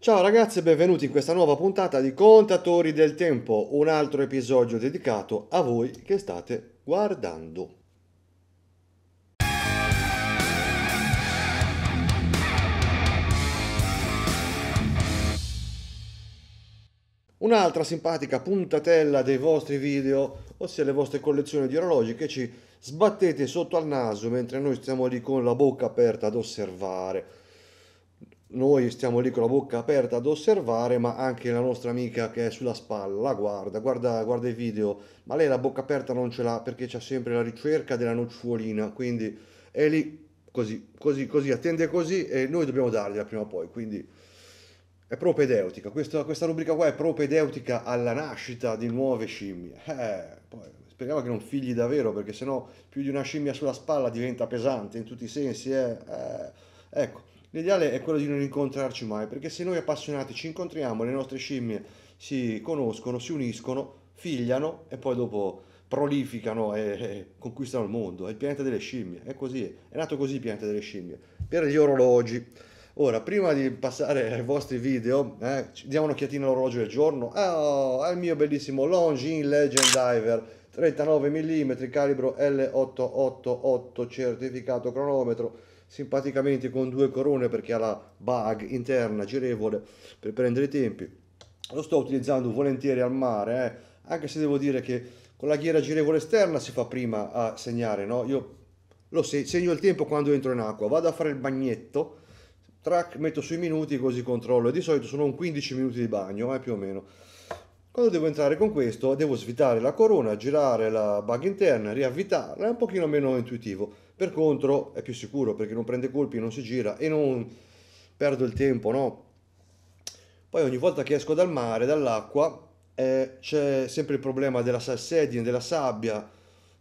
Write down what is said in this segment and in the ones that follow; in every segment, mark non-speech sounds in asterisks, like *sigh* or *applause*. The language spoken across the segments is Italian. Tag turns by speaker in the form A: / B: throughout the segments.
A: Ciao ragazzi e benvenuti in questa nuova puntata di Contatori del Tempo, un altro episodio dedicato a voi che state guardando. Un'altra simpatica puntatella dei vostri video, ossia le vostre collezioni di orologi che ci sbattete sotto al naso mentre noi stiamo lì con la bocca aperta ad osservare noi stiamo lì con la bocca aperta ad osservare, ma anche la nostra amica che è sulla spalla guarda, guarda, guarda i video, ma lei la bocca aperta non ce l'ha perché c'è sempre la ricerca della nocciolina, quindi è lì così, così, così, attende così e noi dobbiamo dargliela prima o poi, quindi è propedeutica, questa, questa rubrica qua è propedeutica alla nascita di nuove scimmie. Eh, poi speriamo che non figli davvero perché sennò più di una scimmia sulla spalla diventa pesante in tutti i sensi, eh, eh, ecco L'ideale è quello di non incontrarci mai, perché se noi appassionati ci incontriamo, le nostre scimmie si conoscono, si uniscono, figliano e poi dopo prolificano e, e conquistano il mondo. È il pianeta delle scimmie, è così, è nato così il pianeta delle scimmie, per gli orologi. Ora, prima di passare ai vostri video, eh, diamo un'occhiatina all'orologio del giorno. Oh, è il mio bellissimo Longin Legend Diver, 39 mm, calibro L888, certificato cronometro simpaticamente con due corone perché ha la bug interna girevole per prendere i tempi lo sto utilizzando volentieri al mare eh? anche se devo dire che con la ghiera girevole esterna si fa prima a segnare no? io lo segno il tempo quando entro in acqua vado a fare il bagnetto track metto sui minuti così controllo e di solito sono un 15 minuti di bagno eh, più o meno quando devo entrare con questo devo svitare la corona girare la bug interna riavvitarla è un pochino meno intuitivo per contro è più sicuro perché non prende colpi, non si gira e non perdo il tempo, no? Poi ogni volta che esco dal mare, dall'acqua, eh, c'è sempre il problema della salsedine, della sabbia,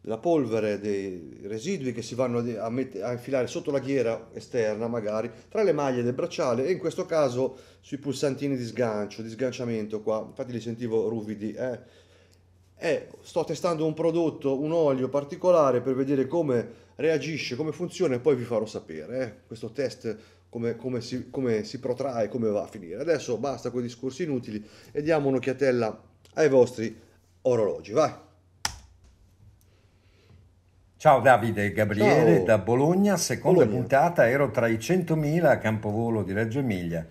A: della polvere, dei residui che si vanno a, met- a, infilare sotto la ghiera esterna, magari tra le maglie del bracciale e in questo caso sui pulsantini di sgancio, di sganciamento qua. Infatti li sentivo ruvidi, eh? e sto testando un prodotto, un olio particolare per vedere come reagisce, come funziona e poi vi farò sapere eh, questo test come, come, si, come si protrae, come va a finire. Adesso basta con i discorsi inutili e diamo un'occhiatella ai
B: vostri orologi. Vai! Ciao Davide Gabriele Ciao. da Bologna, seconda Bologna. puntata, ero tra i 100.000 a Campovolo di Reggio Emilia,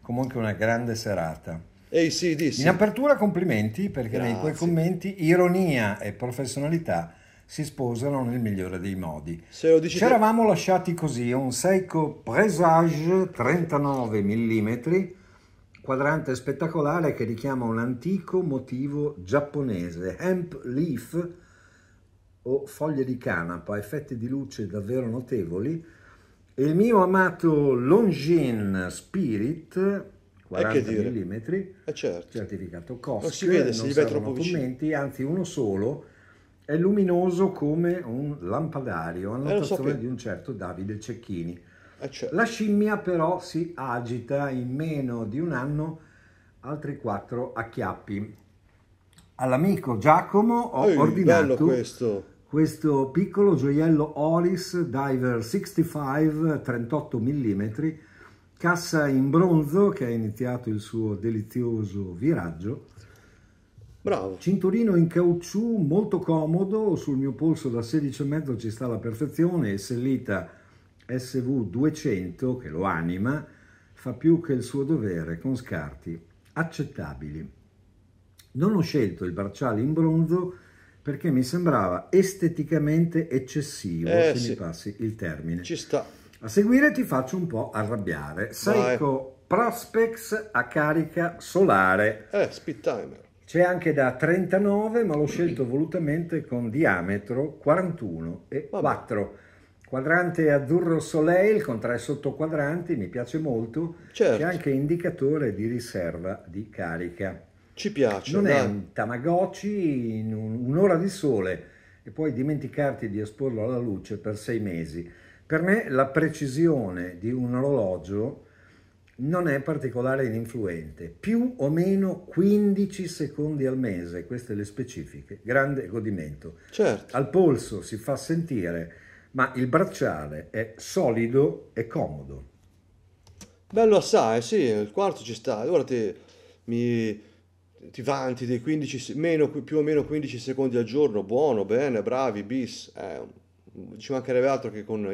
B: comunque una grande serata. ACDC. In apertura complimenti perché Grazie. nei tuoi commenti ironia e professionalità si sposano nel migliore dei modi. Ci eravamo lasciati così, un Seiko Presage 39 mm, quadrante spettacolare che richiama un antico motivo giapponese, hemp leaf o foglie di canapa, effetti di luce davvero notevoli, e il mio amato Longin Spirit 40 mm, eh certo. certificato COSC, non si vede se gli vai troppo commenti, vicino. anzi uno solo, è luminoso come un lampadario, eh, annotazione eh, so di un certo Davide Cecchini. Eh certo. La scimmia però si agita in meno di un anno altri quattro acchiappi. All'amico Giacomo ho Ehi, ordinato questo. questo piccolo gioiello Oris Diver 65 38 mm Cassa in bronzo che ha iniziato il suo delizioso viraggio. Bravo. Cinturino in caucciù molto comodo, sul mio polso da 16,5 ci sta la perfezione e sellita SV200 che lo anima fa più che il suo dovere con scarti accettabili. Non ho scelto il bracciale in bronzo perché mi sembrava esteticamente eccessivo, eh, se sì. mi passi il termine. Ci sta. A seguire ti faccio un po' arrabbiare. Seiko Prospects a carica solare. Eh, speed timer. C'è anche da 39, ma l'ho scelto volutamente con diametro 41 e 4. Quadrante azzurro Soleil con tre sottoquadranti, mi piace molto. Certo. C'è anche indicatore di riserva di carica.
A: Ci piace. Non dai. è un
B: Tamagotchi in un'ora di sole e puoi dimenticarti di esporlo alla luce per sei mesi. Per me la precisione di un orologio non è particolare in influente, più o meno 15 secondi al mese, queste le specifiche, grande godimento. Certo. Al polso si fa sentire, ma il bracciale è solido e comodo. Bello
A: assai, sì, il quarto ci sta, allora ti, mi, ti vanti dei 15, meno, più o meno 15 secondi al giorno, buono, bene, bravi, bis, eh, ci mancherebbe altro che con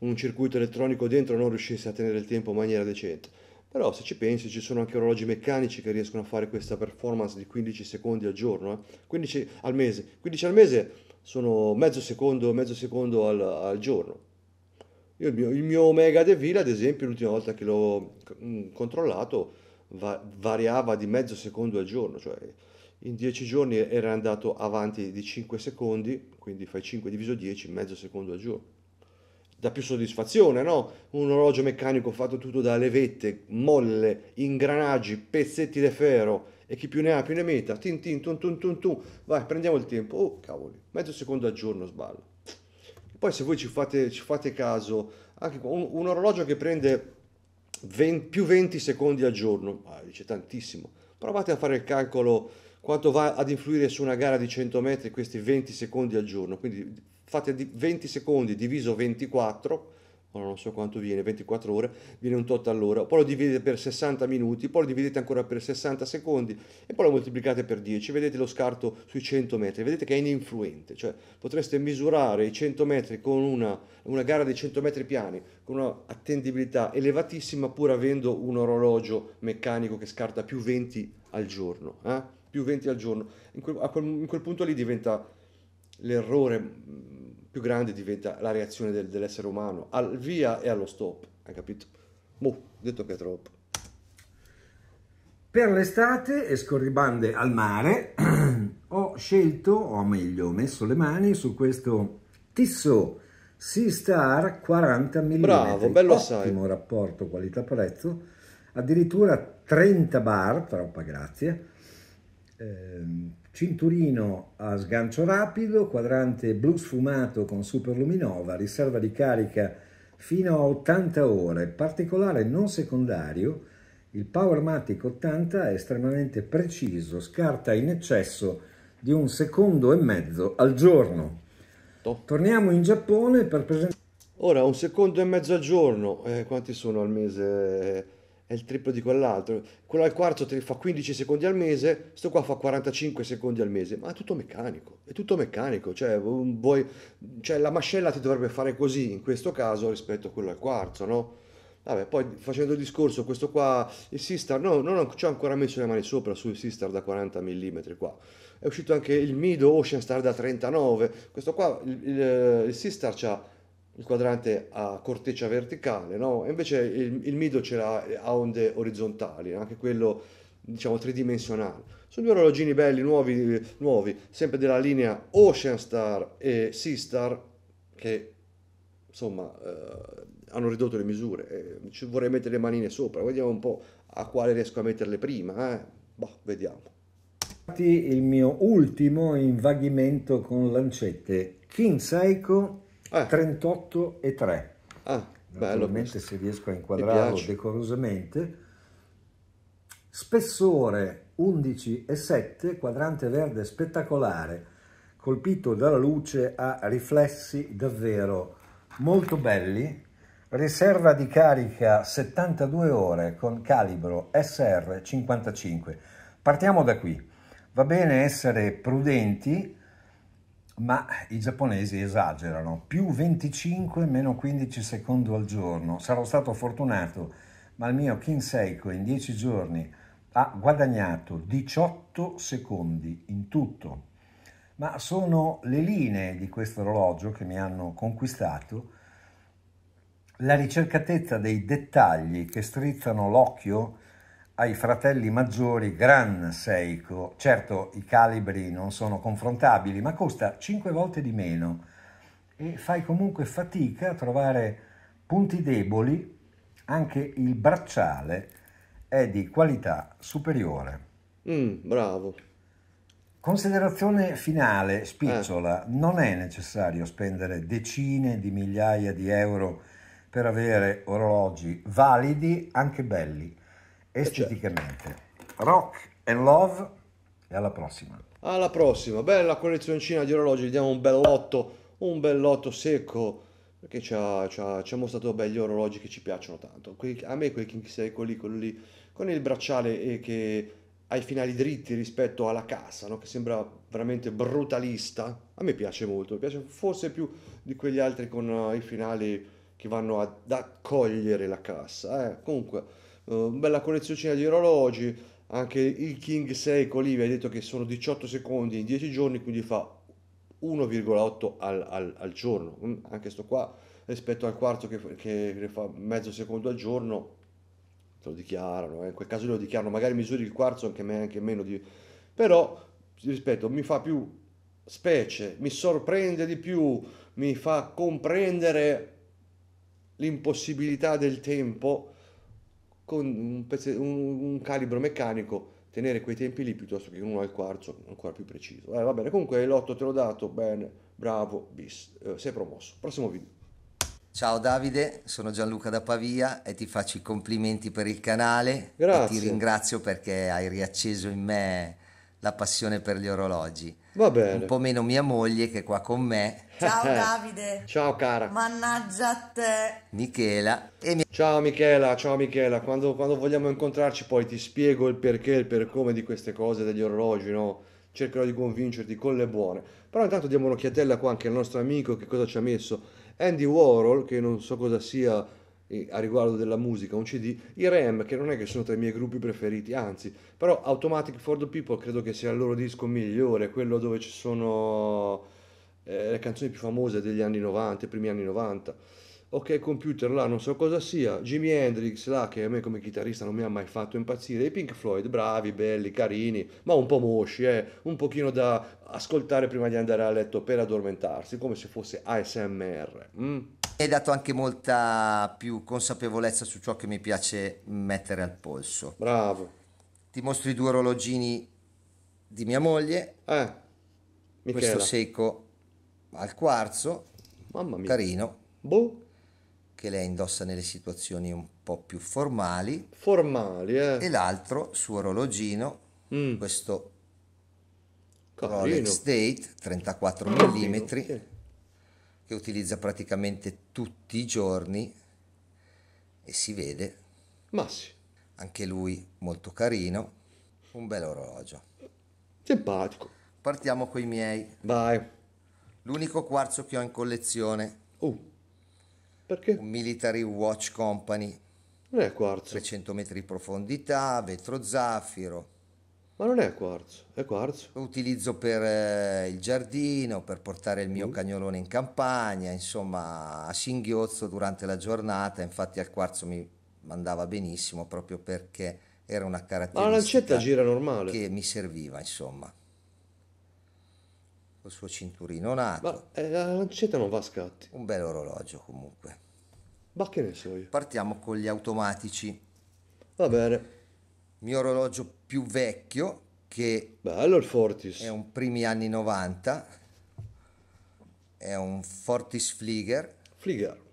A: un circuito elettronico dentro non riuscisse a tenere il tempo in maniera decente. Però se ci pensi ci sono anche orologi meccanici che riescono a fare questa performance di 15 secondi al giorno, eh? 15 al mese. 15 al mese sono mezzo secondo, mezzo secondo al, al giorno. Io il mio, il mio Omega Deville, ad esempio, l'ultima volta che l'ho mm, controllato, va, variava di mezzo secondo al giorno, cioè in 10 giorni era andato avanti di 5 secondi, quindi fai 5 diviso 10, mezzo secondo al giorno dà più soddisfazione, no? Un orologio meccanico fatto tutto da levette, molle, ingranaggi, pezzetti di ferro e chi più ne ha più ne metta, tin tin tun tun tun tun, vai prendiamo il tempo, oh cavoli, mezzo secondo al giorno sballo. Poi se voi ci fate, ci fate caso, anche un, un, orologio che prende 20, più 20 secondi al giorno, ah, dice tantissimo, provate a fare il calcolo quanto va ad influire su una gara di 100 metri questi 20 secondi al giorno, quindi fate 20 secondi diviso 24, non so quanto viene, 24 ore, viene un tot all'ora, poi lo dividete per 60 minuti, poi lo dividete ancora per 60 secondi e poi lo moltiplicate per 10, vedete lo scarto sui 100 metri, vedete che è ininfluente, cioè potreste misurare i 100 metri con una, una gara dei 100 metri piani, con una attendibilità elevatissima pur avendo un orologio meccanico che scarta più 20 al giorno, eh? più 20 al giorno, in quel, quel, in quel punto lì diventa l'errore mm, più grande diventa la reazione del, dell'essere umano al via e allo stop, hai capito? Boh, detto che è troppo.
B: Per l'estate e scorribande al mare *clears throat* ho scelto, o meglio ho messo le mani su questo Tissot Seastar 40 mm. Bravo, bello assai. Ottimo rapporto qualità-prezzo, addirittura 30 bar, troppa grazie, eh, cinturino a sgancio rapido, quadrante blu sfumato con superluminova, riserva di carica fino a 80 ore, particolare non secondario, il Powermatic 80 è estremamente preciso, scarta in eccesso di un secondo e mezzo al giorno. Torniamo in Giappone per presentare...
A: Ora, un secondo e mezzo al giorno, eh, quanti sono al mese? è il triplo di quell'altro, quello al quarto te fa 15 secondi al mese, sto qua fa 45 secondi al mese, ma è tutto meccanico, è tutto meccanico, cioè, vuoi, cioè la mascella ti dovrebbe fare così in questo caso rispetto a quello al quarto, no? Vabbè, poi facendo il discorso, questo qua, il Sister, no, non ci ho ancora messo le mani sopra sul Sister da 40 mm qua. È uscito anche il Mido Ocean Star da 39, questo qua, il, il, il Sistar c'ha il quadrante a corteccia verticale, no? invece il, il Mido ce l'ha eh, a onde orizzontali, anche quello diciamo tridimensionale. Sono due orologini belli, nuovi, nuovi sempre della linea Ocean Star e Sea Star, che insomma eh, hanno ridotto le misure. Eh, ci vorrei mettere le manine sopra, vediamo un po' a quale riesco a metterle prima, eh? Boh, vediamo.
B: Il mio ultimo invaghimento con lancette King Seiko eh. Ah. 38 e 3. Ah, Naturalmente se riesco a inquadrarlo decorosamente. Spessore 11 e 7, quadrante verde spettacolare, colpito dalla luce a riflessi davvero molto belli. Riserva di carica 72 ore con calibro SR55. Partiamo da qui. Va bene essere prudenti, ma i giapponesi esagerano, più 25, meno 15 secondi al giorno. Sarò stato fortunato, ma il mio Kinseiko in 10 giorni ha guadagnato 18 secondi in tutto. Ma sono le linee di questo orologio che mi hanno conquistato, la ricercatezza dei dettagli che strizzano l'occhio ai fratelli maggiori Gran Seiko. Certo i calibri non sono confrontabili, ma costa 5 volte di meno e fai comunque fatica a trovare punti deboli, anche il bracciale è di qualità superiore. Mm, bravo. Considerazione finale, spicciola, eh. non è necessario spendere decine di migliaia di euro per avere orologi validi, anche belli. Eh, certo. esteticamente. Rock and Love e alla prossima.
A: Alla prossima, bella collezioncina di orologi, gli diamo un bell'otto, un bell'otto secco perché ci ha, ci, ha, ci ha, mostrato belli orologi che ci piacciono tanto. Quei, a me quel King Seiko lì, quello lì, con il bracciale eh, che ha i finali dritti rispetto alla cassa, no? che sembra veramente brutalista, a me piace molto, mi piace forse più di quegli altri con uh, i finali che vanno ad accogliere la cassa. Eh? Comunque eh, uh, bella collezioncina di orologi, anche il King 6 con l'IVA ha detto che sono 18 secondi in 10 giorni, quindi fa 1,8 al, al, al giorno, mm, anche sto qua rispetto al quarto che, che fa mezzo secondo al giorno, lo dichiarano, eh. in quel caso lo dichiarano, magari misuri il quarzo anche, me, anche meno di... però rispetto mi fa più specie, mi sorprende di più, mi fa comprendere l'impossibilità del tempo con un, pezzo, un, un calibro meccanico tenere quei tempi lì piuttosto che uno al quarzo ancora più preciso. Eh, va bene, comunque l'otto te l'ho dato, bene, bravo, bis, eh, sei promosso. Prossimo video.
C: Ciao Davide, sono Gianluca da Pavia e ti faccio i complimenti per il canale. Grazie. E ti ringrazio perché hai riacceso in me la passione per gli orologi. Va bene. Un po' meno mia moglie che è qua con me. *laughs* Ciao Davide. ciao cara. Mannaggia a te.
A: Michela. Mi... Ciao Michela, ciao Michela. Quando, quando vogliamo incontrarci poi ti spiego il perché, e il per come di queste cose, degli orologi, no? Cercherò di convincerti con le buone. Però intanto diamo un'occhiatella qua anche al nostro amico che cosa ci ha messo. Andy Warhol, che non so cosa sia a riguardo della musica, un CD, i Rem che non è che sono tra i miei gruppi preferiti, anzi, però Automatic for the People credo che sia il loro disco migliore, quello dove ci sono eh, le canzoni più famose degli anni 90, primi anni 90. Ok Computer là non so cosa sia, Jimi Hendrix là che a me come chitarrista non mi ha mai fatto impazzire, i Pink Floyd bravi, belli, carini, ma un po' mosci, eh? un pochino da ascoltare prima di andare a letto per addormentarsi, come se fosse ASMR.
C: Mm? Mi hai dato anche molta più consapevolezza su ciò che mi piace mettere al polso. Bravo. Ti mostro i due orologini di mia moglie. Eh, Michela. Questo secco al quarzo. Mamma mia. Carino. Boh. Che lei indossa nelle situazioni un po' più formali. Formali, eh. E l'altro suo orologino. Mm. Questo
A: Carino. Rolex
C: Date 34 Carino. mm che utilizza praticamente tutti i giorni e si vede. Massi. Anche lui molto carino, un bel orologio. Simpatico. Partiamo con i miei. Vai. L'unico quarzo che ho in collezione. Uh. Perché? Un Military Watch Company. Non è quarzo. 300 metri di profondità, vetro zaffiro ma non è quarzo, è quarzo. Lo utilizzo per eh, il giardino, per portare il mio mm. cagnolone in campagna, insomma, a singhiozzo durante la giornata. Infatti al quarzo mi andava benissimo proprio perché era una caratteristica. Ma la lancetta gira normale. Che mi serviva, insomma. Col suo cinturino nato. Ma eh, la lancetta non va a scatti. Un bel orologio comunque. Ma che ne so io. Partiamo con gli automatici. Va bene mio orologio più vecchio che bello il Fortis è un primi anni 90 è un Fortis Flieger Flieger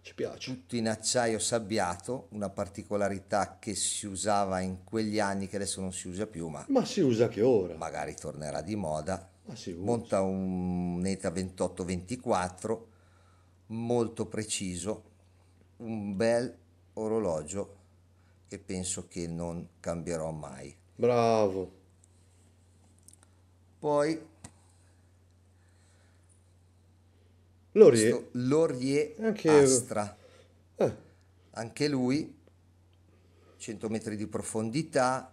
C: ci piace tutto in acciaio sabbiato una particolarità che si usava in quegli anni che adesso non si usa più ma ma si usa che ora magari tornerà di moda ma si usa. monta un ETA 2824 molto preciso un bel orologio e penso che non cambierò mai. Bravo. Poi Laurier, Laurier Anche... Astra. Eh. Anche lui 100 metri di profondità,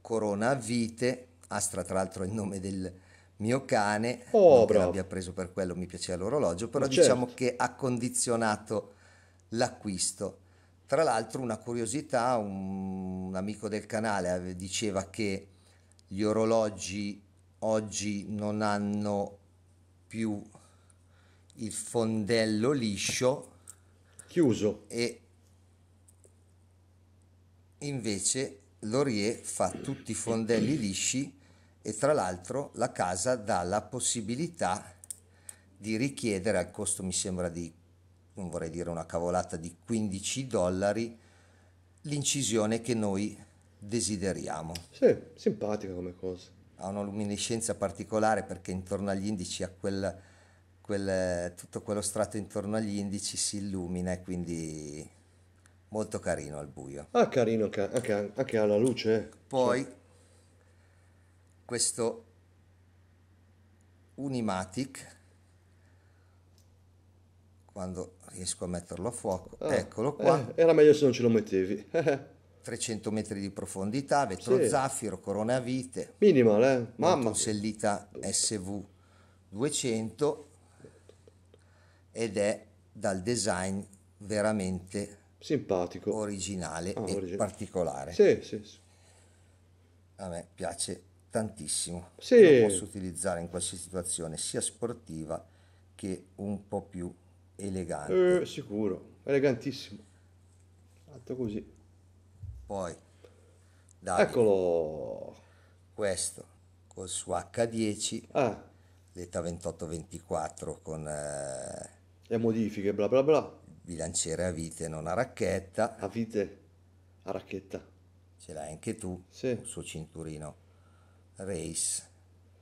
C: corona a vite, Astra tra l'altro è il nome del mio cane, oh, non che l'abbia preso per quello, mi piaceva l'orologio, però Ma diciamo certo. che ha condizionato l'acquisto. Tra l'altro una curiosità, un, un amico del canale diceva che gli orologi oggi non hanno più il fondello liscio chiuso e invece l'Orie fa tutti i fondelli lisci e tra l'altro la casa dà la possibilità di richiedere al costo mi sembra di non vorrei dire una cavolata, di 15 dollari l'incisione che noi desideriamo. Sì, simpatica come cosa. Ha una luminescenza particolare perché intorno agli indici, ha quel, quel, tutto quello strato intorno agli indici si illumina e quindi molto carino al buio.
A: Ah, carino anche, anche alla luce. Eh. Poi cioè. questo Unimatic,
C: quando riesco a metterlo a fuoco. Ah, Eccolo qua. Eh, era
A: meglio se non ce lo mettevi.
C: 300 *laughs* metri di profondità, vetro sì. zaffiro, corona a vite.
A: Minimal, eh? Mamma.
C: Sellita SV 200 ed è dal design veramente simpatico, originale ah, e origine. particolare. Sì, sì, sì. A me piace tantissimo.
A: Sì. Lo posso
C: utilizzare in qualsiasi situazione, sia sportiva che un po' più
A: elegante. Eh, sicuro, elegantissimo. Fatto così. Poi, Davide, eccolo. Questo, col suo
C: H10, ah. 28-24 con... Eh, le modifiche, bla bla bla. Bilanciere a vite, non a racchetta. A vite, a racchetta. Ce l'hai anche tu, sì. il suo cinturino race,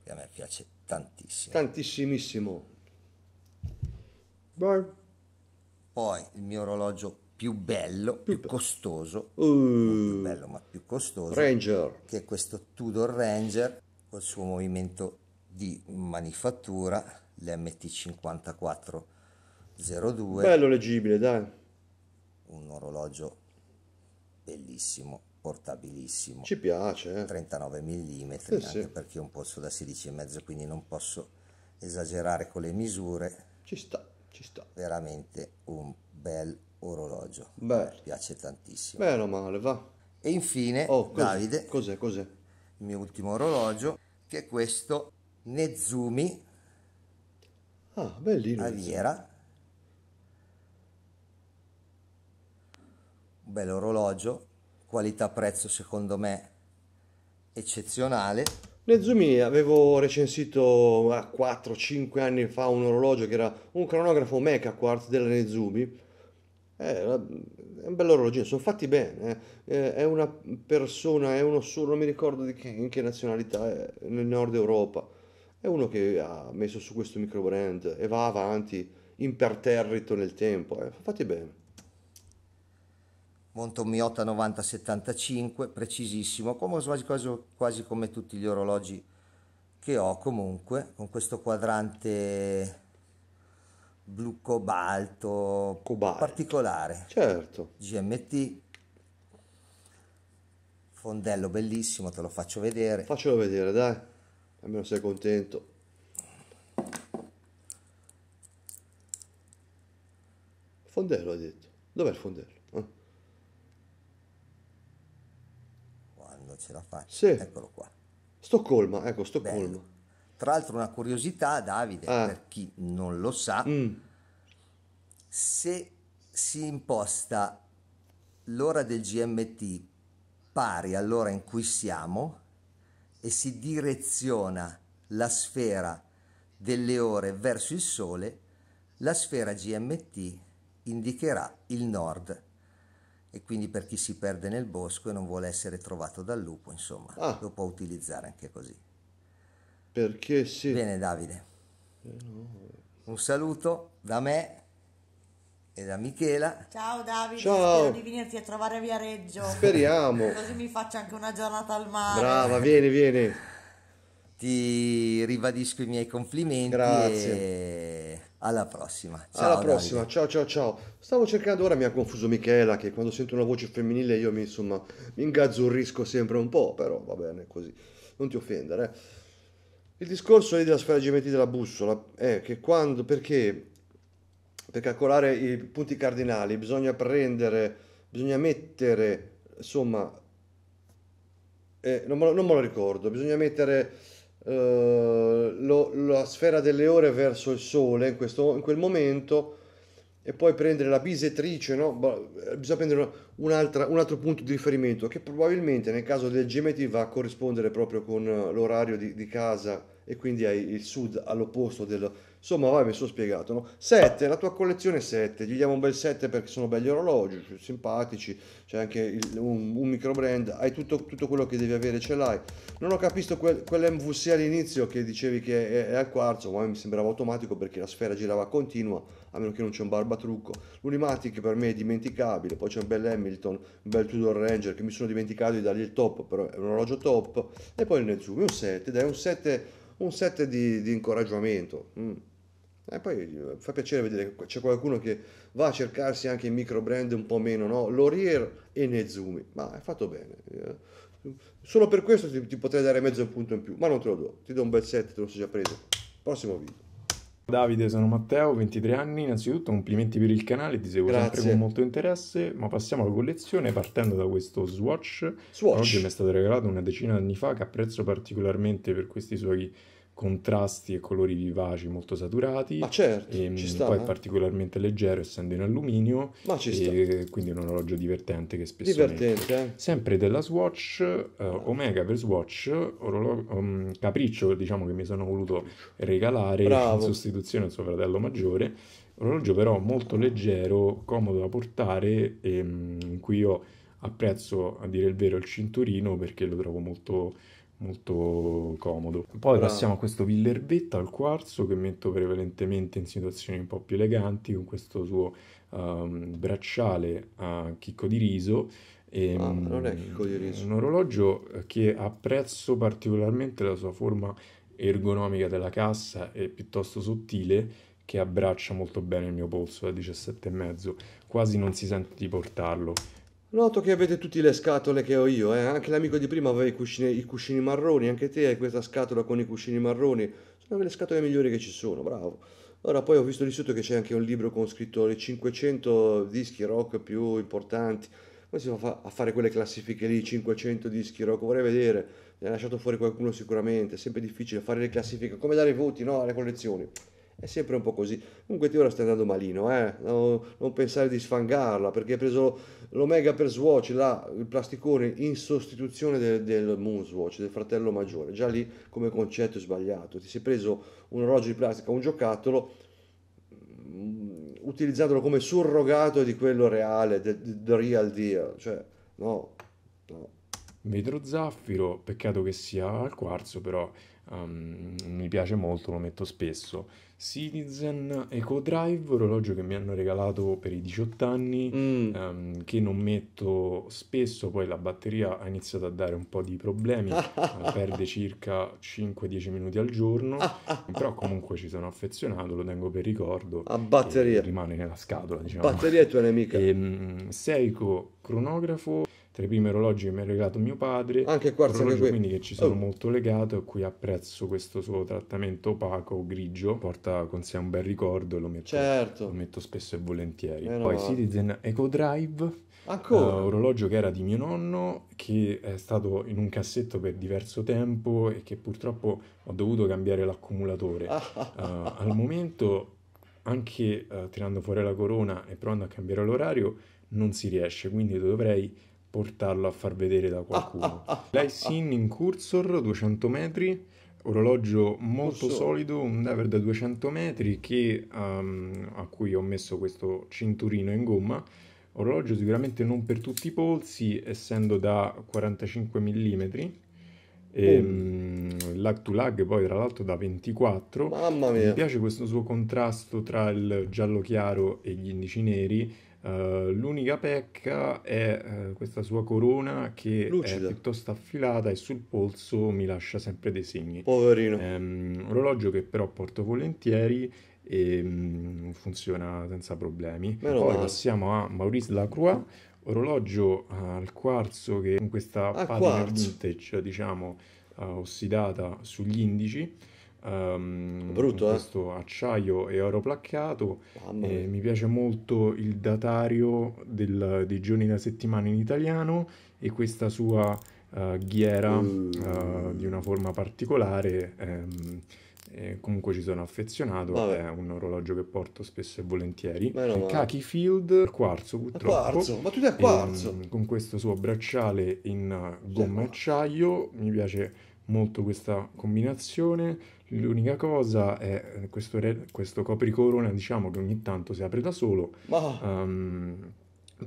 C: che a me piace tantissimo. Tantissimissimo Vai. Poi il mio orologio più bello, più, più costoso, uh, più bello ma più costoso, Ranger. che è questo Tudor Ranger col suo movimento di manifattura, l'MT5402. Bello leggibile, dai. Un orologio bellissimo, portabilissimo. Ci piace. Eh? 39 mm, sì, anche sì. perché è un polso da 16,5, quindi non posso esagerare con le misure. Ci sta. Ci sta. Veramente un bel orologio. Bello. Mi piace tantissimo. Bene male, va. E infine, oh, cos'è? Davide. Cos'è, cos'è? Il mio ultimo orologio, che è questo Nezumi. Ah, bellino. Aviera. Un bel orologio, qualità prezzo secondo me eccezionale
A: Nezumi avevo recensito 4-5 anni fa un orologio che era un cronografo Mecha Quartz della Nezumi. Eh, è un bello orologio, sono fatti bene. Eh. Eh, è una persona, è uno solo, non mi ricordo di che, in che nazionalità, è, nel nord Europa. È uno che ha messo su questo microbrand e va avanti imperterrito nel tempo. Eh. Fatti bene monta un Miyota
C: 9075, precisissimo, come, quasi, quasi come tutti gli orologi che ho comunque, con questo quadrante blu cobalto, cobalto. particolare. Certo. GMT. Fondello bellissimo, te lo faccio vedere. Faccelo vedere, dai. Almeno
A: sei contento. Fondello hai detto. Dov'è il fondello? ce la fai. Sì. Eccolo qua. Stoccolma, ecco, Stoccolma. Bello.
C: Tra l'altro una curiosità, Davide, ah. per chi non lo sa, mm. se si imposta l'ora del GMT pari all'ora in cui siamo e si direziona la sfera delle ore verso il Sole, la sfera GMT indicherà il nord e quindi per chi si perde nel bosco e non vuole essere trovato dal lupo, insomma, ah. lo può utilizzare anche così. Perché sì. Bene Davide. Eh, Un saluto da me e da Michela.
A: Ciao Davide, Ciao. spero di venirti a trovare a Viareggio. Speriamo. *laughs* Così mi faccio anche una giornata al mare. Brava,
C: vieni, vieni. Ti ribadisco i miei complimenti. Grazie. E alla prossima. Ciao, alla prossima,
A: Davide. ciao ciao ciao. Stavo cercando, ora mi ha confuso Michela che quando sento una voce femminile io mi, insomma, mi ingazzurrisco sempre un po', però va bene così, non ti offendere. Eh. Il discorso della sfera GMT della bussola è eh, che quando, perché per calcolare i punti cardinali bisogna prendere, bisogna mettere, insomma, eh, non, me lo, non me lo ricordo, bisogna mettere eh, lo, la sfera delle ore verso il sole in, questo, in quel momento e poi prendere la bisettrice, no? Eh, bisogna prendere un altro punto di riferimento che probabilmente nel caso del GMT va a corrispondere proprio con eh, l'orario di, di casa e quindi hai il sud all'opposto del... Insomma, vai, mi sono spiegato, no? 7, la tua collezione 7, gli diamo un bel 7 perché sono belli orologi, simpatici, c'è anche il, un, un micro brand, hai tutto, tutto, quello che devi avere, ce l'hai. Non ho capito quel, quell'MVC all'inizio che dicevi che è, è al quarzo, ma mi sembrava automatico perché la sfera girava continua, a meno che non c'è un barbatrucco. L'Unimatic per me è dimenticabile, poi c'è un bel Hamilton, un bel Tudor Ranger che mi sono dimenticato di dargli il top, però è un orologio top, e poi il Nezumi un 7, dai, un 7 un set di, di incoraggiamento. Mm. E poi eh, fa piacere vedere che c'è qualcuno che va a cercarsi anche in micro brand un po' meno, no? Laurier e Nezumi, ma è fatto bene. Eh. Solo per questo ti, ti potrei dare mezzo punto in più, ma non te lo do. Ti do un bel set, te lo so già preso. Prossimo video. Davide, sono Matteo, 23 anni.
D: Innanzitutto complimenti per il canale, ti seguo Grazie. sempre con molto interesse, ma passiamo alla collezione partendo da questo Swatch. Swatch. Oggi mi è stato regalato una decina di anni fa che apprezzo particolarmente per questi suoi contrasti e colori vivaci molto saturati. Ma certo, e, ehm, sta, Poi eh? particolarmente leggero, essendo in alluminio. Ma ci sta. quindi un orologio divertente che spesso... Divertente, eh? Sempre della Swatch, eh, Omega per Swatch, orolog- um, capriccio diciamo che mi sono voluto regalare Bravo. in sostituzione al suo fratello maggiore. Orologio però molto leggero, comodo da portare, e, ehm, in cui io apprezzo a dire il vero il cinturino perché lo trovo molto molto comodo. Poi Bravo. passiamo a questo villervetta al quarzo che metto prevalentemente in situazioni un po' più eleganti con questo suo um, bracciale a chicco di riso. E, ah, mm, non è chicco di riso. Un orologio che apprezzo particolarmente la sua forma ergonomica della cassa è piuttosto sottile che abbraccia molto bene il mio polso da 17,5 quasi non si sente di portarlo
A: Noto che avete tutte le scatole che ho io, eh? anche l'amico di prima aveva i cuscini, i cuscini, marroni, anche te hai questa scatola con i cuscini marroni, sono le scatole migliori che ci sono, bravo. Ora poi ho visto lì sotto che c'è anche un libro con scritto le 500 dischi rock più importanti, come si fa a fare quelle classifiche lì, 500 dischi rock, vorrei vedere, ne ha lasciato fuori qualcuno sicuramente, è sempre difficile fare le classifiche, come dare i voti no, alle collezioni. È sempre un po' così. Comunque ti ora stai andando malino, eh? No, non pensare di sfangarla perché hai preso l'Omega per Swatch, là, il plasticone in sostituzione del, del Moon Swatch, del fratello maggiore. Già lì come concetto è sbagliato. Ti sei preso un orologio di plastica, un giocattolo, mm, utilizzandolo come surrogato di quello reale, del, del real deal. Cioè, no, no.
D: Vetro zaffiro, peccato che sia al quarzo, però um, mi piace molto, lo metto spesso. Citizen Eco Drive, orologio che mi hanno regalato per i 18 anni, mm. um, che non metto spesso, poi la batteria ha iniziato a dare un po' di problemi, *laughs* eh, perde circa 5-10 minuti al giorno, *laughs* però comunque ci sono affezionato, lo tengo per ricordo. A batteria. Rimane nella scatola, diciamo. Batteria è tua nemica. E, um, Seiko cronografo tra i primi orologi che mi ha regalato mio padre, anche quarzo orologio, anche quindi che ci sono oh. molto legato e a cui apprezzo questo suo trattamento opaco, grigio, porta con sé un bel ricordo e lo metto, certo. lo metto spesso e volentieri. Meno Poi male. Citizen Eco Drive, Ancora? Uh, orologio che era di mio nonno, che è stato in un cassetto per diverso tempo e che purtroppo ho dovuto cambiare l'accumulatore. uh, al momento, anche uh, tirando fuori la corona e provando a cambiare l'orario, non si riesce, quindi dovrei portarlo a far vedere da qualcuno. Lysin *laughs* ah, ah, ah, in cursor, 200 metri, orologio molto Posso... solido, un diver da 200 metri che, um, a cui ho messo questo cinturino in gomma. Orologio sicuramente non per tutti i polsi, essendo da 45 mm. Lag to lag poi tra l'altro da 24. Mamma mia! Mi piace questo suo contrasto tra il giallo chiaro e gli indici neri eh, l'unica pecca è uh, questa sua corona che Lucida. è piuttosto affilata e sul polso mi lascia sempre dei segni. Poverino. Um, orologio che però porto volentieri e um, funziona senza problemi. Meno Poi male. passiamo a Maurice Lacroix, orologio al quarzo che con questa ah, patina vintage, diciamo, uh, ossidata sugli indici Um, Brutto, eh. questo eh? acciaio e oro placcato e mi piace molto il datario del, dei giorni da settimana in italiano e questa sua eh, uh, ghiera mm. uh, di una forma particolare um, comunque ci sono affezionato, Vabbè. è un orologio che porto spesso e volentieri. Kaki Field, quarzo purtroppo. quarzo, ma tu dai quarzo! E, ehm, con questo suo bracciale in gomma acciaio mi piace molto questa combinazione. L'unica cosa è eh, questo, re, questo copricorona, diciamo che ogni tanto si apre da solo, oh. um,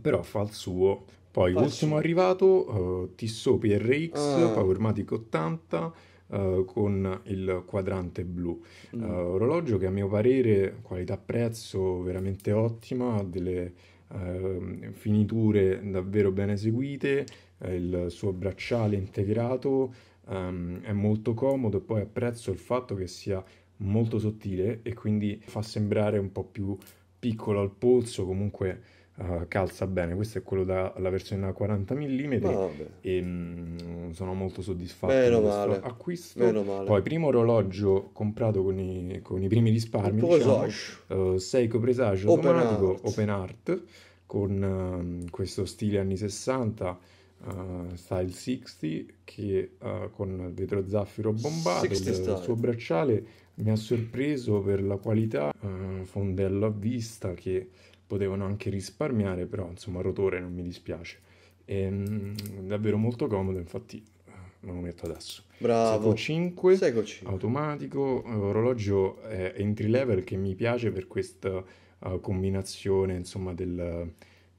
D: però fa il suo. Poi Faccio. ultimo arrivato, uh, eh, Tissot PRX, ah. Powermatic 80, Uh, eh, con il quadrante blu. Mm. Uh, orologio che a mio parere qualità-prezzo veramente ottima, delle uh, finiture davvero ben eseguite, il suo bracciale integrato, um, è molto comodo e poi apprezzo il fatto che sia molto sottile e quindi fa sembrare un po' più piccolo al polso, comunque uh, calza bene. Questo è quello della versione da 40 mm ah, e mm, sono molto soddisfatto Meno di questo male. acquisto. Meno male. Poi primo orologio comprato con i, con i primi risparmi, diciamo, uh, Seiko Presagio open automatico art. Open Art con uh, questo stile anni 60 eh, style 60 che uh, con vetro zaffiro bombato il suo bracciale mi ha sorpreso per la qualità uh, eh, fondello a vista che potevano anche risparmiare però insomma rotore non mi dispiace è um, ehm, davvero molto comodo infatti me lo metto adesso bravo 5, 5 automatico orologio eh, entry level che mi piace per questa uh, combinazione insomma del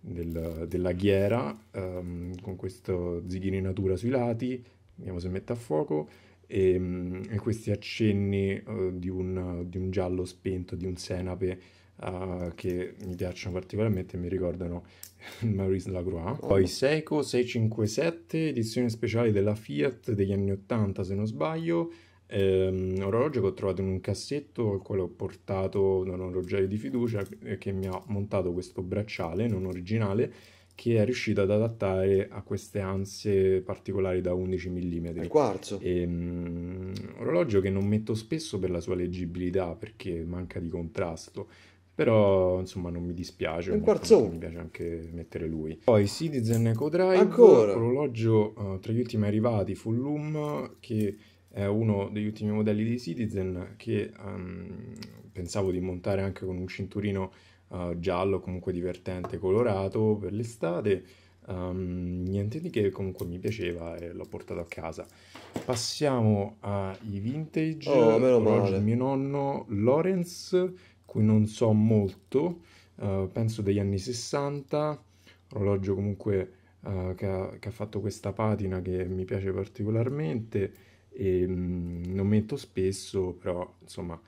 D: del, della ghiera um, con questo zighino sui lati, vediamo se mette a fuoco, e, ehm, e questi accenni uh, di, un, di, un, giallo spento, di un senape uh, che mi piacciono particolarmente e mi ricordano *laughs* Maurice Lacroix. Oh, Poi Seiko 657, edizione speciale della Fiat degli anni 80 se non sbaglio, ehm, orologio che ho trovato in un cassetto al quale ho portato da un orologiaio di fiducia che mi ha montato questo bracciale non originale che è riuscito ad adattare a queste ansie particolari da 11 mm. È quarzo. E, ehm, orologio che non metto spesso per la sua leggibilità perché manca di contrasto. Però insomma non mi dispiace, un quarzo. mi piace anche mettere lui. Poi Citizen Eco Drive, Ancora. orologio uh, tra gli ultimi arrivati, full loom, che è uno degli ultimi modelli di Citizen che um, pensavo di montare anche con un cinturino uh, giallo, comunque divertente, colorato per l'estate. Um, niente di che, comunque mi piaceva e l'ho portato a casa. Passiamo ai vintage. Oh, meno male. Mio nonno Lorenz, cui non so molto, uh, penso degli anni 60, orologio comunque uh, che, ha, che ha fatto questa patina che mi piace particolarmente. E, mm, non metto spesso, però insomma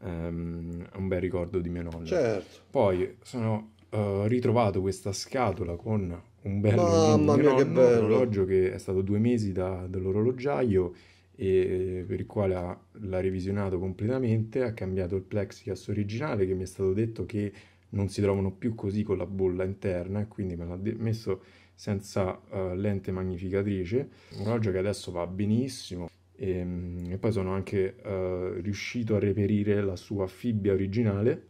D: um, è un bel ricordo di mio nonno. Certo. Poi sono uh, ritrovato questa scatola con un bel orologio che è stato due mesi da, dall'orologiaio e per il quale ha, l'ha revisionato completamente, ha cambiato il plexiglass originale che mi è stato detto che non si trovano più così con la bolla interna e quindi me l'ha de- messo senza uh, lente magnificatrice, un orologio che adesso va benissimo, e, ehm, e poi sono anche uh, riuscito a reperire la sua fibbia originale,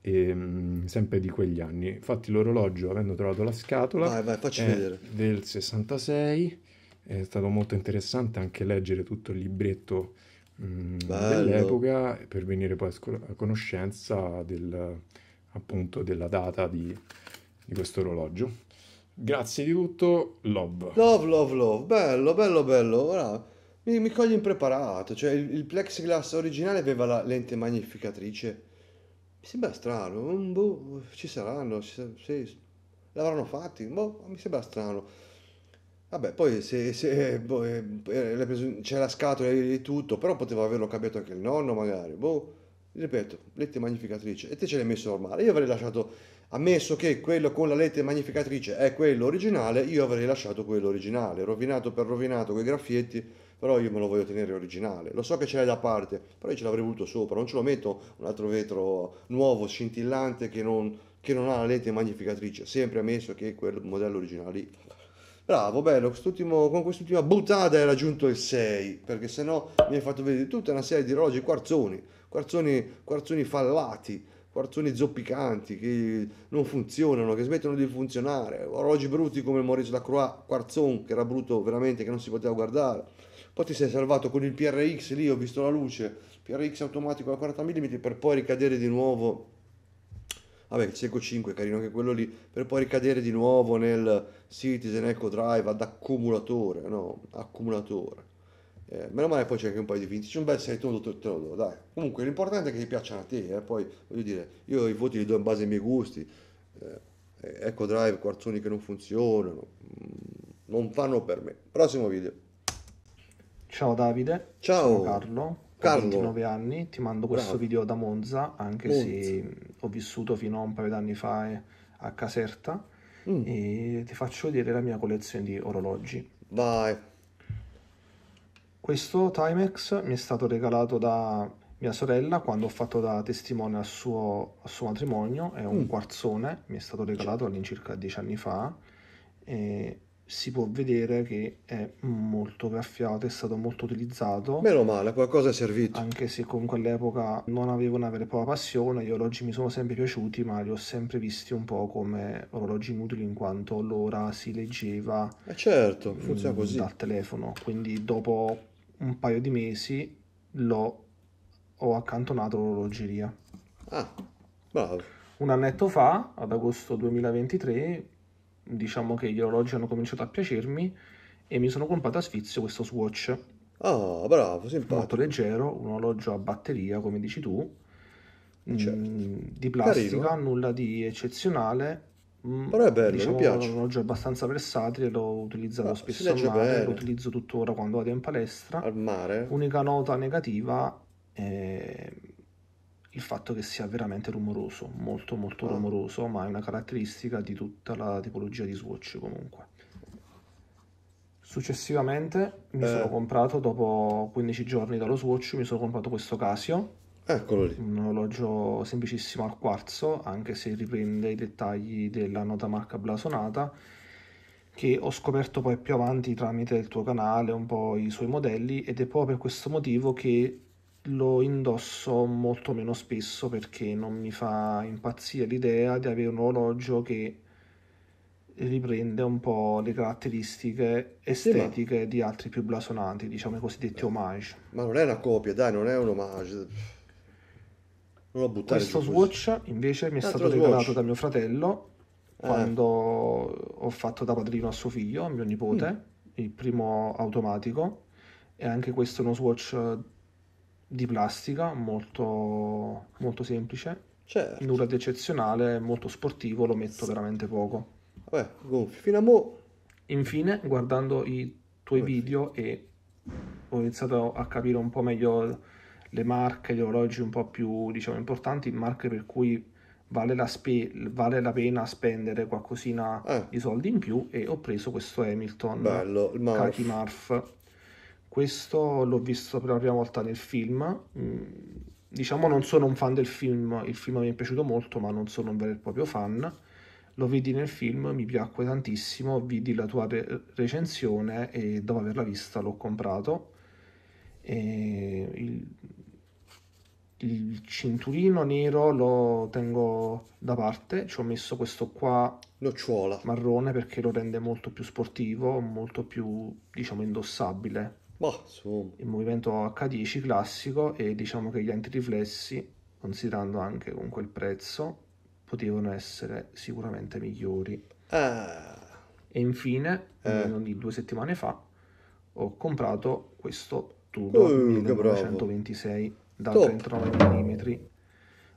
D: e, ehm, sempre di quegli anni. Infatti l'orologio, avendo trovato la scatola, vai, vai, facci vedere. del 66, è stato molto interessante anche leggere tutto il libretto mh, mm, dell'epoca per venire poi a, scor- a conoscenza del, appunto della
A: data di, di questo orologio. Grazie di tutto, love. Love, love, love, bello, bello, bello. Bravo mi, mi coglie impreparato, cioè il, il plexiglass originale aveva la lente magnificatrice. Mi sembra strano, um, boh, ci saranno, ci sar- sì, l'avranno fatti, boh, mi sembra strano. Vabbè, poi se, se boh, eh, eh, c'è la scatola e tutto, però poteva averlo cambiato anche il nonno magari, boh ripeto, lette magnificatrice, e te ce l'hai messo normale. Io avrei lasciato, ammesso che quello con la lette magnificatrice è quello originale, io avrei lasciato quello originale, rovinato per rovinato quei graffietti, però io me lo voglio tenere originale. Lo so che ce l'hai da parte, però io ce l'avrei voluto sopra, non ce lo metto un altro vetro nuovo, scintillante, che non, che non ha la lette magnificatrice, sempre ammesso che è quel modello originale lì. Bravo, bello, quest'ultimo, con quest'ultima buttata hai raggiunto il 6, perché sennò mi hai fatto vedere tutta una serie di orologi quarzoni quarzoni, quarzoni fallati, quarzoni zoppicanti che non funzionano, che smettono di funzionare, orologi brutti come Maurice Lacroix, quarzon che era brutto veramente, che non si poteva guardare. Poi ti sei salvato con il PRX lì, ho visto la luce, PRX automatico a 40 mm per poi ricadere di nuovo vabbè il Seco 5 carino anche quello lì per poi ricadere di nuovo nel Citizen Eco Drive ad accumulatore no accumulatore eh, meno male poi c'è anche un paio di vinti, c'è un bel 6 te lo, te lo do, dai. Comunque l'importante è che ti piacciono a te, eh. poi voglio dire, io i voti li do in base ai miei gusti. Eh, ecco drive, quarzoni che non funzionano, mm, non fanno per me. Prossimo video.
E: Ciao Davide.
A: Ciao. Sono Carlo.
E: Carlo. 29 anni, ti mando questo Bravo. video da Monza, anche Monza. se mm, ho vissuto fino a un paio d'anni fa eh, a Caserta. Mm. E ti faccio vedere la mia collezione di orologi. Vai. Questo Timex mi è stato regalato da mia sorella quando ho fatto da testimone al suo, al suo matrimonio, è un mm. quarzone, mi è stato regalato certo. all'incirca dieci anni fa e si può vedere che è molto graffiato, è stato molto utilizzato. Meno
A: male, qualcosa è servito.
E: Anche se comunque all'epoca non avevo una vera e propria passione, gli orologi mi sono sempre piaciuti, ma li ho sempre visti un po' come orologi inutili in quanto l'ora si leggeva eh certo, funziona mm, così. dal telefono, quindi dopo un paio di mesi l'ho ho accantonato l'orologeria. Ah, bravo. Un annetto fa, ad agosto 2023, diciamo che gli orologi hanno cominciato a piacermi e mi sono comprato a sfizio questo Swatch. Ah, bravo, simpatico. Molto leggero, un orologio a batteria, come dici tu, certo. mh, mm, di plastica, Carino. nulla di eccezionale, Mm, Però è bello, diciamo, mi piace. È un orologio abbastanza versatile, l'ho utilizzato Ma ah, spesso al mare, bene. lo utilizzo tuttora quando vado in palestra. Al mare? Unica nota negativa è il fatto che sia veramente rumoroso, molto molto ah. rumoroso, ma è una caratteristica di tutta la tipologia di Swatch comunque. Successivamente mi eh. sono comprato, dopo 15 giorni dallo Swatch, mi sono comprato questo Casio Eccolo lì. Un orologio semplicissimo al quarzo, anche se riprende i dettagli della nota marca blasonata, che ho scoperto poi più avanti tramite il tuo canale, un po' i suoi modelli, ed è proprio per questo motivo che lo indosso molto meno spesso perché non mi fa impazzire l'idea di avere un orologio che riprende un po' le caratteristiche estetiche sì, ma... di altri più blasonati, diciamo i cosiddetti eh. homage.
A: Ma non è una copia, dai, non è un homage.
E: Non buttare Questo Swatch invece mi è stato regalato da mio fratello eh. quando ho fatto da padrino a suo figlio, a mio nipote, mm. il primo automatico. E anche questo è uno Swatch di plastica, molto, molto semplice. Certo. Nulla di eccezionale, molto sportivo, lo metto veramente poco. Vabbè, gonfi. Fino a mo'... Infine, guardando i tuoi Vabbè. video e ho iniziato a capire un po' meglio le marche, gli orologi un po' più diciamo, importanti, marche per cui vale la, spe- vale la pena spendere qualcosina eh. di soldi in più e ho preso questo Hamilton Bello, Marf. Kaki Marf. Questo l'ho visto per la prima volta nel film. Mm, diciamo non sono un fan del film, il film mi è piaciuto molto, ma non sono un vero e proprio fan. Lo vedi nel film, mi piacque tantissimo, vidi la tua re- recensione e dopo averla vista l'ho comprato. E il, il cinturino nero lo tengo da parte, ci ho messo questo qua nocciola marrone perché lo rende molto più sportivo, molto più diciamo indossabile. Boh, Il movimento H10 classico e diciamo che gli antiriflessi, considerando anche comunque il prezzo, potevano essere sicuramente migliori. Ah. E infine, eh. di due settimane fa, ho comprato questo Tudor uh, 1926 da 39 mm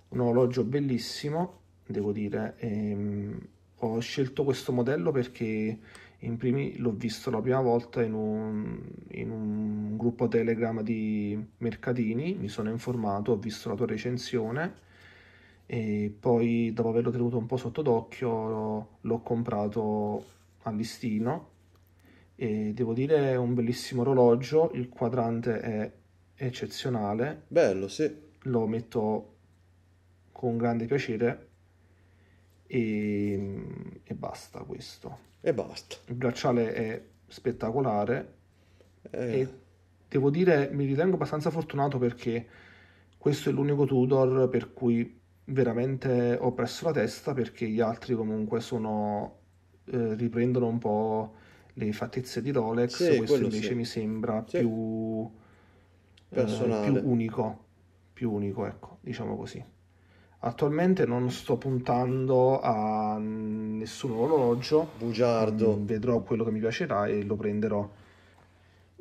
E: un orologio bellissimo devo dire ehm, ho scelto questo modello perché in primi l'ho visto la prima volta in un, in un, gruppo telegram di mercatini mi sono informato ho visto la tua recensione e poi dopo averlo tenuto un po' sotto d'occhio l'ho comprato a listino e devo dire è un bellissimo orologio il quadrante è eccezionale. Bello, sì. Lo metto con grande piacere e, e basta questo. E basta. Il bracciale è spettacolare eh. e devo dire mi ritengo abbastanza fortunato perché questo è l'unico Tudor per cui veramente ho perso la testa perché gli altri comunque sono eh, riprendono un po' le fattezze di Rolex, sì, questo invece sì. mi sembra sì. più eh, personale. più unico, più unico, ecco, diciamo così. Attualmente non sto puntando a nessun orologio. Bugiardo. Mm, vedrò quello che mi piacerà e lo prenderò.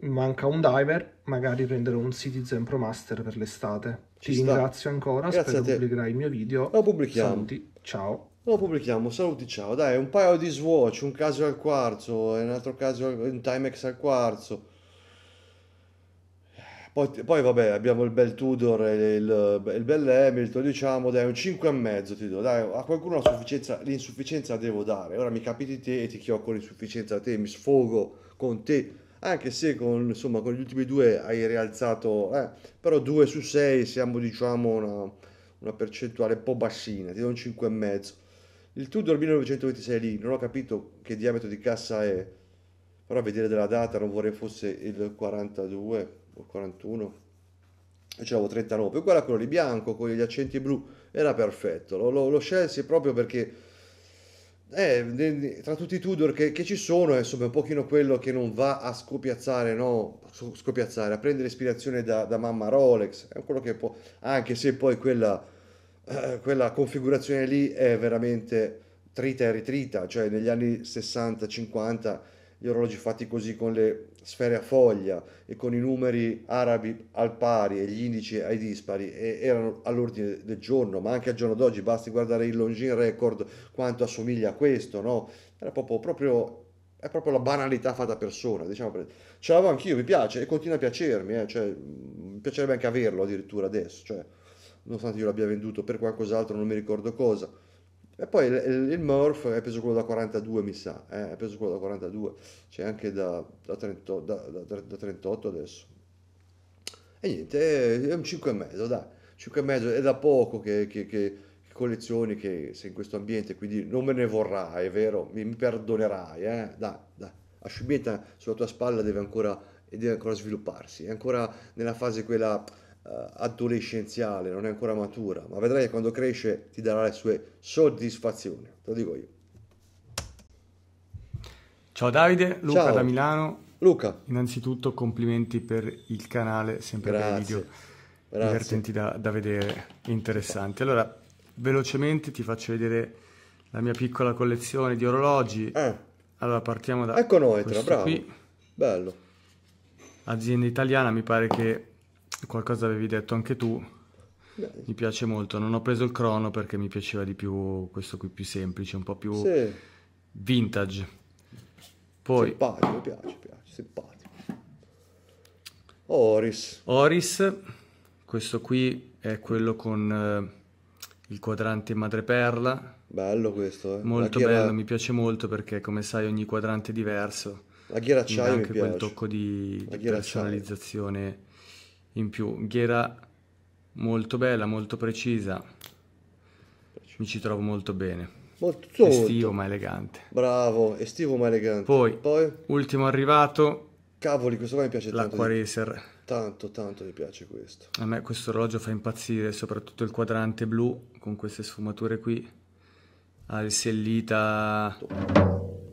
E: Manca un diver, magari prenderò un Citizen Pro Master per l'estate. Ci Ti sta. ringrazio ancora, Grazie spero pubblicherai il mio video. Lo pubblichiamo. Saluti, ciao.
A: Lo pubblichiamo, saluti, ciao. Dai, un paio di swatch, un caso al quarzo, un altro caso, un Timex al quarzo poi, poi vabbè, abbiamo il bel Tudor e il, il bel Hamilton, diciamo, dai, un 5,5 ti do, dai, a qualcuno l'insufficienza devo dare, ora mi capiti te e ti chiocco l'insufficienza a te, mi sfogo con te, anche se con, insomma, con gli ultimi due hai rialzato, eh, però due su sei siamo diciamo una, una percentuale un po' bassina, ti do un 5,5. Il Tudor 1926 lì, non ho capito che diametro di cassa è, però a vedere della data non vorrei fosse il 42 41, io ce l'avevo 39, uguale a quello di bianco con gli accenti blu, era perfetto, lo, lo, lo scelsi proprio perché eh, tra tutti i Tudor che, che, ci sono è insomma un pochino quello che non va a scopiazzare, no? scopiazzare a prendere ispirazione da, da, mamma Rolex, è quello che può, anche se poi quella, eh, quella configurazione lì è veramente trita e ritrita, cioè negli anni 60-50 gli orologi fatti così con le sfere a foglia e con i numeri arabi al pari e gli indici ai dispari erano all'ordine del giorno, ma anche al giorno d'oggi basti guardare il Longines Record quanto assomiglia a questo, no? Era proprio, proprio, è proprio la banalità fatta persona, diciamo. Ce l'avevo anch'io, mi piace e continua a piacermi, eh? cioè, mm, mi piacerebbe anche averlo addirittura adesso, cioè, nonostante io l'abbia venduto per qualcos'altro, non mi ricordo cosa e poi il, il Murph è preso quello da 42, mi sa, eh, è preso quello da 42, c'è anche da, da, 30, da, da 38 adesso. E niente, è un 5,5, dai, 5,5 è da poco che, che, che collezioni che sei in questo ambiente, quindi non me ne vorrai, è vero? Mi, mi perdonerai, eh? Dai, dai. La scimmietta sulla tua spalla deve ancora, deve ancora svilupparsi, è ancora nella fase quella eh, adolescenziale, non è ancora matura, ma vedrai che quando cresce ti darà le sue soddisfazioni, te lo dico io.
F: Ciao Davide, Luca Ciao. da Milano. Luca. Innanzitutto complimenti per il canale, sempre per i video Grazie. divertenti da, da vedere, interessanti. Allora, velocemente ti faccio vedere la mia piccola collezione di orologi. Eh. Allora partiamo da ecco noi, tra, bravo. Qui. Bello. Azienda italiana, mi pare che qualcosa avevi detto anche tu. Dai. Mi piace molto, non ho preso il crono perché mi piaceva di più questo qui più semplice, un po' più sì. vintage.
A: Poi... Simpatico, piace, mi piace, simpatico. Oris.
F: Oris, questo qui è quello con eh, il quadrante madreperla.
A: Bello questo, eh. Molto bello,
F: mi piace molto perché come sai ogni quadrante è diverso. La ghiera acciaio anche mi piace. quel tocco di, di personalizzazione in più. Ghiera molto bella, molto precisa. Mi ci trovo molto bene. Molto sotto. Estivo ma elegante.
A: Bravo, estivo ma elegante. Poi, Poi
F: ultimo arrivato.
A: Cavoli, questo qua mi piace tanto. L'acqua Racer. Tanto, tanto mi piace questo.
F: A me questo orologio fa impazzire, soprattutto il quadrante blu con queste sfumature qui. Ha il sellita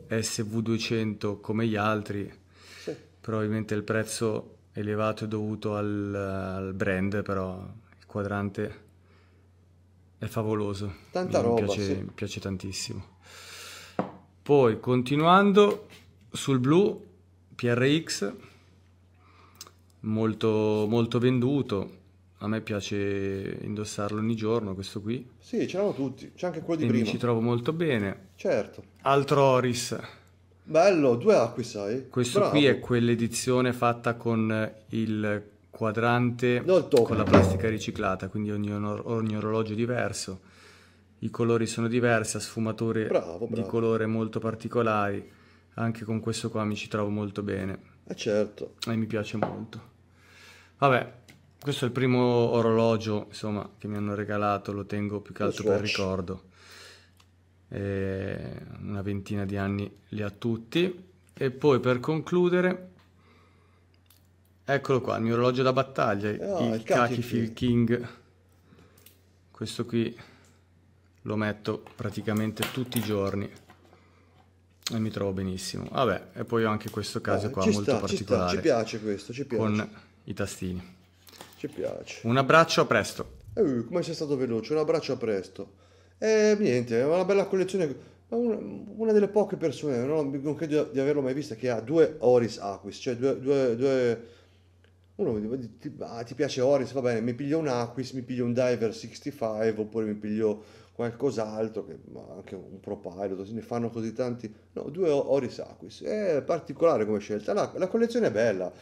F: SV200 come gli altri. Sì. Probabilmente il prezzo elevato è dovuto al, al brand, però il quadrante è favoloso. Tanta mi roba, piace, sì. mi piace tantissimo. Poi continuando sul blu PRX molto, molto venduto. A me piace indossarlo ogni giorno, questo qui.
A: Sì, ce l'hanno tutti, c'è anche quello di e prima. Mi ci
F: trovo molto bene. Certo. Altro Oris
A: Bello, due acqui sai. Questo Bravo. qui è
F: quell'edizione fatta con eh, il quadrante no, il con la plastica riciclata, quindi ogni, ogni, orologio diverso. I colori sono diversi, ha sfumature bravo, bravo. di colore molto particolari. Anche con questo qua mi ci trovo molto bene. Eh certo. E mi piace molto. Vabbè, questo è il primo orologio, insomma, che mi hanno regalato, lo tengo più che altro per ricordo eh, una ventina di anni li ha tutti. E poi per concludere, eccolo qua, il mio orologio da battaglia, oh, il Kaki Phil King. Questo qui lo metto praticamente tutti i giorni e mi trovo benissimo. Vabbè, e poi ho anche questo caso ah, qua molto sta, particolare. Ci, ci,
A: piace questo, ci piace. Con i tastini. Ci piace.
F: Un abbraccio, a presto.
A: Eh, come sei stato veloce, un abbraccio, a presto. E eh, niente, è una bella collezione. Una delle poche persone, no? non credo di averlo mai vista, che ha due Oris Aquis, cioè due, due, due uno ti, ah, ti piace Oris, va bene, mi piglio un Aquis, mi piglio un Diver 65 oppure mi piglio qualcos'altro, che, anche un Propilot, se ne fanno così tanti, no, due Oris Aquis, è particolare come scelta, la, la collezione è bella,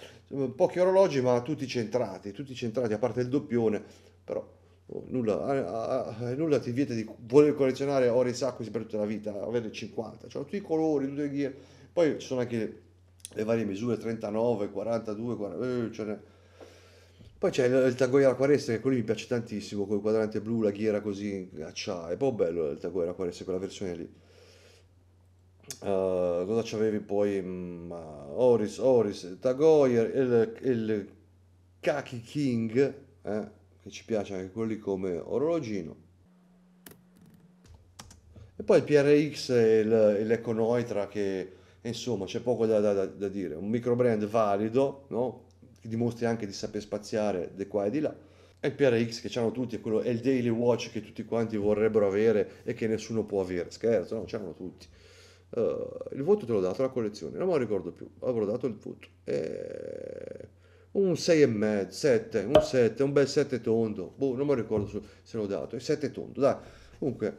A: pochi orologi ma tutti centrati, tutti centrati, a parte il doppione, però Oh, nulla, ah, ah, nulla, ti vieta di voler collezionare ore e sacchi per tutta la vita, averne 50, cioè tutti i colori, tutte le gear, poi ci sono anche le, le varie misure 39, 42, 40, eh, cioè... poi c'è il, il Tagoyara 40 che quello mi piace tantissimo, con il quadrante blu, la ghiera così accia, è proprio bello il Tagoyara 40, quella versione lì. Uh, cosa c'avevi poi? Um, Oris, Oris, Tagoyer, il, il Kaki King, eh? che ci piace anche quelli come orologino. E poi il PRX e, il, e che insomma c'è poco da, da, da dire, un micro brand valido, no? che dimostri anche di saper spaziare di qua e di là. E il PRX che hanno tutti, è, quello, è il daily watch che tutti quanti vorrebbero avere e che nessuno può avere, scherzo, no? c'erano tutti. Uh, il voto te l'ho dato la collezione, non me lo ricordo più, avrò dato il voto. E eh, un 6,5, 7, un 7, un bel 7 tondo, boh, non mi ricordo se l'ho dato, è 7 tondo, dai, comunque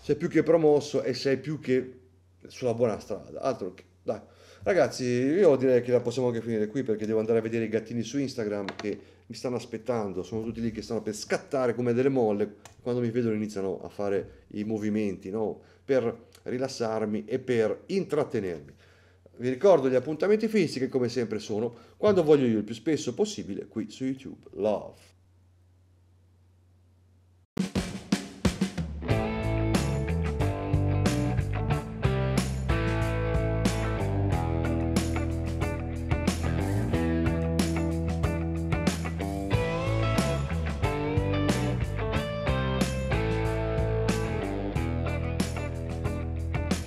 A: sei più che promosso e sei più che sulla buona strada, altro che, dai. Ragazzi, io direi che la possiamo anche finire qui perché devo andare a vedere i gattini su Instagram che mi stanno aspettando, sono tutti lì che stanno per scattare come delle molle, quando mi vedono iniziano a fare i movimenti, no? Per rilassarmi e per intrattenermi. Vi ricordo gli appuntamenti fisici, che come sempre sono quando voglio io il più spesso possibile qui su YouTube. Love.